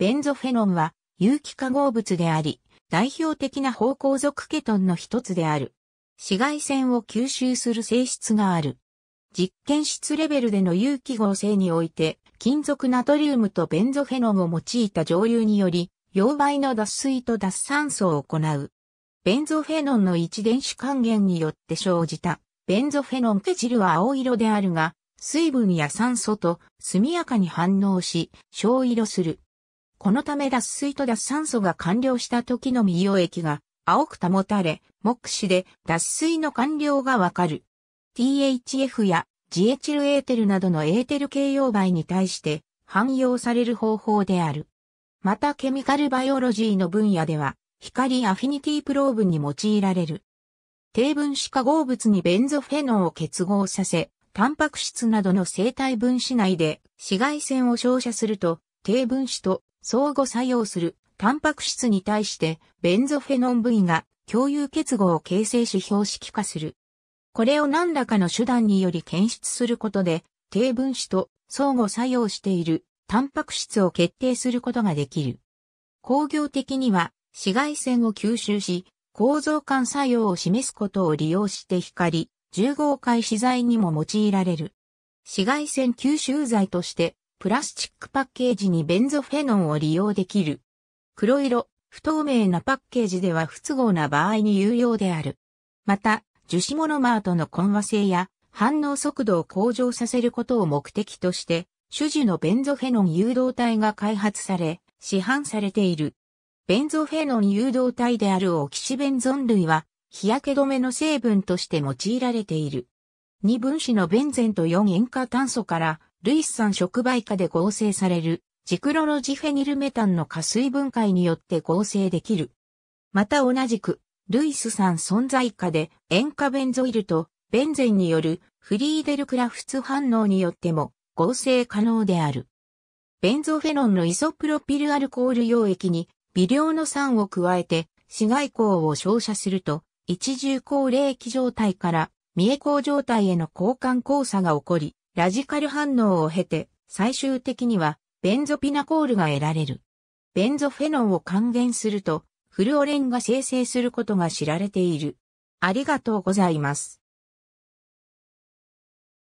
ベンゾフェノンは有機化合物であり、代表的な方向属ケトンの一つである。紫外線を吸収する性質がある。実験室レベルでの有機合成において、金属ナトリウムとベンゾフェノンを用いた蒸留により、溶媒の脱水と脱酸素を行う。ベンゾフェノンの一電子還元によって生じた、ベンゾフェノンケチルは青色であるが、水分や酸素と速やかに反応し、小色する。このため脱水と脱酸素が完了した時の未溶液が青く保たれ、目視で脱水の完了がわかる。THF やジエチルエーテルなどのエーテル形容媒に対して汎用される方法である。またケミカルバイオロジーの分野では光アフィニティプローブに用いられる。低分子化合物にベンゾフェノンを結合させ、タンパク質などの生体分子内で紫外線を照射すると、低分子と相互作用するタンパク質に対してベンゾフェノン部位が共有結合を形成し標識化する。これを何らかの手段により検出することで低分子と相互作用しているタンパク質を決定することができる。工業的には紫外線を吸収し構造間作用を示すことを利用して光、重合回資材にも用いられる。紫外線吸収剤としてプラスチックパッケージにベンゾフェノンを利用できる。黒色、不透明なパッケージでは不都合な場合に有用である。また、樹脂モノマーとの混和性や反応速度を向上させることを目的として、種樹のベンゾフェノン誘導体が開発され、市販されている。ベンゾフェノン誘導体であるオキシベンゾン類は、日焼け止めの成分として用いられている。二分子のベンゼンと4塩化炭素からルイス酸触媒化で合成される、ジクロロジフェニルメタンの加水分解によって合成できる。また同じく、ルイス酸存在化で塩化ベンゾイルとベンゼンによるフリーデルクラフツ反応によっても合成可能である。ベンゾフェノンのイソプロピルアルコール溶液に微量の酸を加えて紫外光を照射すると一重高冷気状態から三重光状態への交換交差が起こり、ラジカル反応を経て、最終的には、ベンゾピナコールが得られる。ベンゾフェノンを還元すると、フルオレンが生成することが知られている。ありがとうございます。